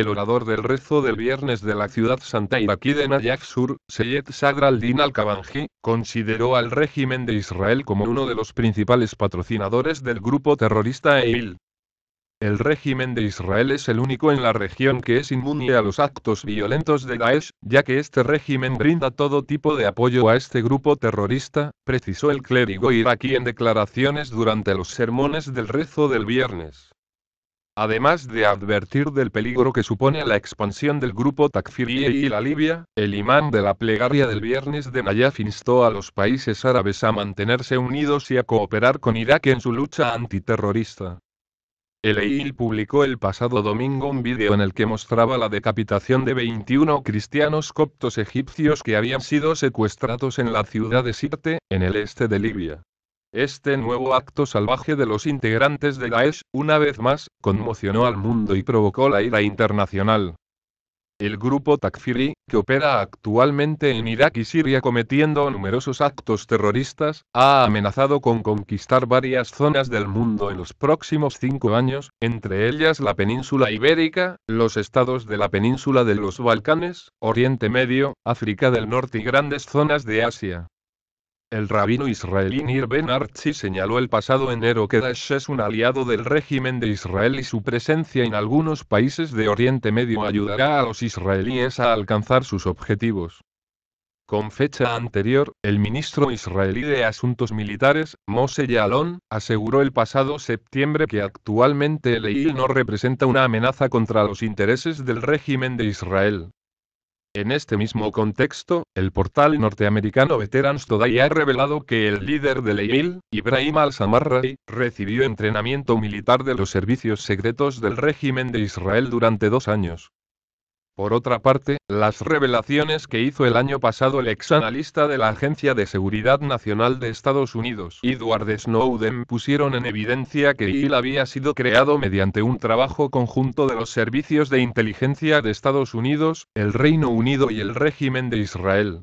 el orador del rezo del viernes de la ciudad santa iraquí de Nayaksur, Sur, Seyed Sadr al-Din al-Kabanji, consideró al régimen de Israel como uno de los principales patrocinadores del grupo terrorista EIL. El régimen de Israel es el único en la región que es inmune a los actos violentos de Daesh, ya que este régimen brinda todo tipo de apoyo a este grupo terrorista, precisó el clérigo iraquí en declaraciones durante los sermones del rezo del viernes. Además de advertir del peligro que supone la expansión del grupo Takfiri y la Libia, el imán de la plegaria del viernes de Nayaf instó a los países árabes a mantenerse unidos y a cooperar con Irak en su lucha antiterrorista. El EIL publicó el pasado domingo un vídeo en el que mostraba la decapitación de 21 cristianos coptos egipcios que habían sido secuestrados en la ciudad de Sirte, en el este de Libia. Este nuevo acto salvaje de los integrantes de Daesh, una vez más, conmocionó al mundo y provocó la ira internacional. El grupo Takfiri, que opera actualmente en Irak y Siria cometiendo numerosos actos terroristas, ha amenazado con conquistar varias zonas del mundo en los próximos cinco años, entre ellas la península ibérica, los estados de la península de los Balcanes, Oriente Medio, África del Norte y grandes zonas de Asia. El rabino israelí Nir Ben Archi señaló el pasado enero que Daesh es un aliado del régimen de Israel y su presencia en algunos países de Oriente Medio ayudará a los israelíes a alcanzar sus objetivos. Con fecha anterior, el ministro israelí de Asuntos Militares, Moshe Yalon, aseguró el pasado septiembre que actualmente el EIL no representa una amenaza contra los intereses del régimen de Israel. En este mismo contexto, el portal norteamericano Veterans Today ha revelado que el líder de Leil, Ibrahim al-Samarray, recibió entrenamiento militar de los servicios secretos del régimen de Israel durante dos años. Por otra parte, las revelaciones que hizo el año pasado el exanalista de la Agencia de Seguridad Nacional de Estados Unidos, Edward Snowden, pusieron en evidencia que IL había sido creado mediante un trabajo conjunto de los servicios de inteligencia de Estados Unidos, el Reino Unido y el régimen de Israel,